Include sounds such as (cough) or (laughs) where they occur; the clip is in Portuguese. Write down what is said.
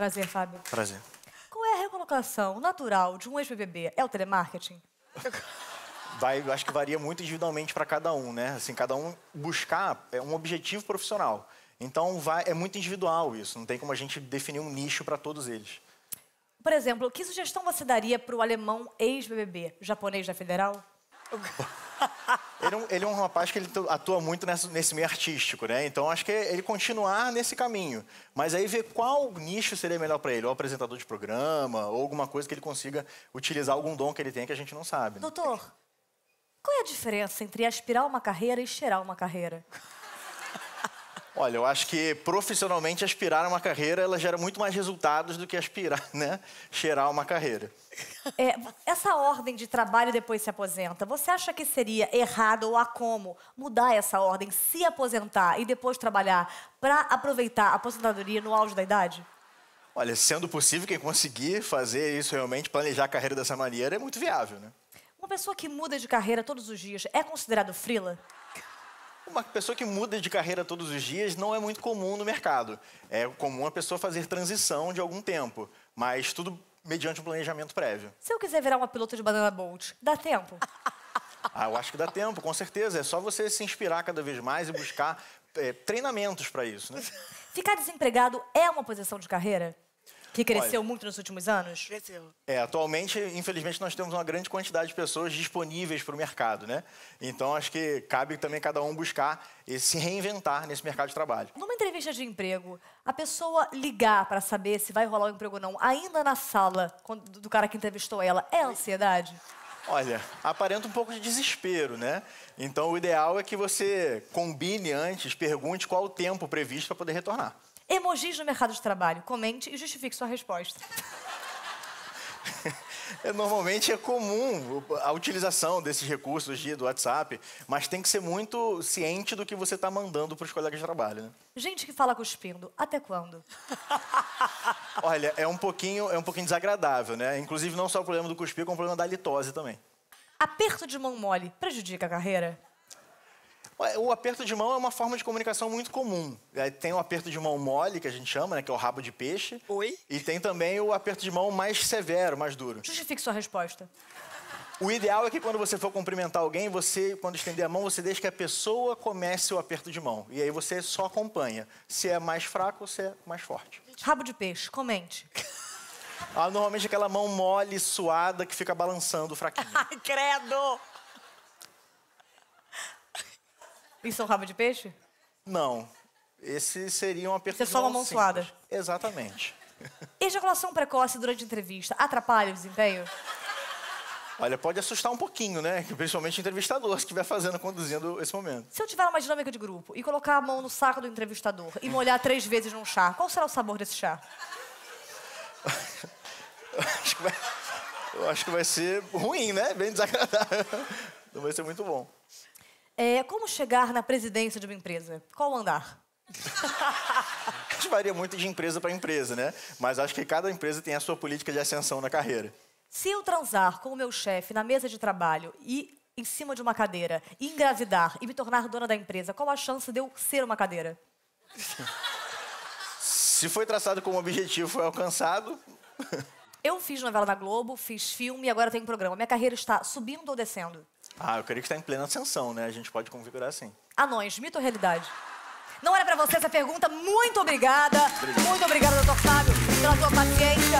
Prazer, Fábio. Prazer. Qual é a recolocação natural de um ex-BBB? É o telemarketing? Vai, acho que varia muito individualmente para cada um, né? Assim, cada um buscar é, um objetivo profissional. Então, vai, é muito individual isso. Não tem como a gente definir um nicho para todos eles. Por exemplo, que sugestão você daria para o alemão ex-BBB? Japonês da Federal? (laughs) ele, é um, ele é um rapaz que ele atua muito nesse meio artístico, né? Então acho que é ele continuar nesse caminho. Mas aí ver qual nicho seria melhor para ele, ou apresentador de programa, ou alguma coisa que ele consiga utilizar algum dom que ele tem que a gente não sabe. Né? Doutor, qual é a diferença entre aspirar uma carreira e cheirar uma carreira? Olha, eu acho que profissionalmente aspirar a uma carreira ela gera muito mais resultados do que aspirar, (laughs) né? Cheirar uma carreira. É, essa ordem de trabalho depois se aposenta, você acha que seria errado ou há como mudar essa ordem, se aposentar e depois trabalhar para aproveitar a aposentadoria no auge da idade? Olha, sendo possível, quem conseguir fazer isso realmente, planejar a carreira dessa maneira, é muito viável, né? Uma pessoa que muda de carreira todos os dias é considerado frila? Uma pessoa que muda de carreira todos os dias não é muito comum no mercado. É comum a pessoa fazer transição de algum tempo, mas tudo mediante um planejamento prévio. Se eu quiser virar uma piloto de banana boat, dá tempo? (laughs) Ah, eu acho que dá tempo, com certeza. É só você se inspirar cada vez mais e buscar é, treinamentos para isso, né? Ficar desempregado é uma posição de carreira? Que cresceu Olha, muito nos últimos anos? Cresceu. É, atualmente, infelizmente, nós temos uma grande quantidade de pessoas disponíveis para o mercado, né? Então, acho que cabe também cada um buscar e se reinventar nesse mercado de trabalho. Numa entrevista de emprego, a pessoa ligar para saber se vai rolar o um emprego ou não, ainda na sala do cara que entrevistou ela, é ansiedade? Olha, aparenta um pouco de desespero, né? Então, o ideal é que você combine antes, pergunte qual o tempo previsto para poder retornar. Emojis no mercado de trabalho. Comente e justifique sua resposta. (laughs) É, normalmente é comum a utilização desses recursos de, do WhatsApp, mas tem que ser muito ciente do que você está mandando para os colegas de trabalho, né? Gente que fala cuspindo, até quando? (laughs) Olha, é um pouquinho, é um pouquinho desagradável, né? Inclusive não só o problema do cuspir, como o problema da litose também. Aperto de mão mole prejudica a carreira? O aperto de mão é uma forma de comunicação muito comum. É, tem o aperto de mão mole, que a gente chama, né, que é o rabo de peixe. Oi? E tem também o aperto de mão mais severo, mais duro. Justifique sua resposta. O ideal é que quando você for cumprimentar alguém, você, quando estender a mão, você deixa que a pessoa comece o aperto de mão. E aí você só acompanha. Se é mais fraco, você é mais forte. Rabo de peixe, comente. (laughs) Ah, normalmente aquela mão mole, suada, que fica balançando o fraquinho. Ai, credo! Isso é um rabo de peixe? Não. Esse seria uma perfil. Você é só uma mão simples. suada. Exatamente. (laughs) Ejaculação precoce durante entrevista atrapalha o desempenho? Olha, pode assustar um pouquinho, né? Principalmente o entrevistador, se estiver fazendo, conduzindo esse momento. Se eu tiver uma dinâmica de grupo e colocar a mão no saco do entrevistador e molhar três vezes num chá, qual será o sabor desse chá? eu, (laughs) acho vai... eu acho que vai ser ruim, né? Bem desagradável. Não vai ser muito bom. É, como chegar na presidência de uma empresa? Qual andar? (laughs) acho que varia muito de empresa para empresa, né? Mas acho que cada empresa tem a sua política de ascensão na carreira. Se eu transar com o meu chefe na mesa de trabalho e em cima de uma cadeira, engravidar e me tornar dona da empresa, qual a chance de eu ser uma cadeira? (laughs) Se foi traçado como objetivo, foi alcançado. (laughs) eu fiz novela na Globo, fiz filme e agora tenho programa. Minha carreira está subindo ou descendo? Ah, eu creio que está em plena ascensão, né? A gente pode configurar assim. Anões, mito ou realidade? Não era para você essa pergunta. Muito obrigada. Obrigado. Muito obrigada, doutor Fábio, pela sua paciência.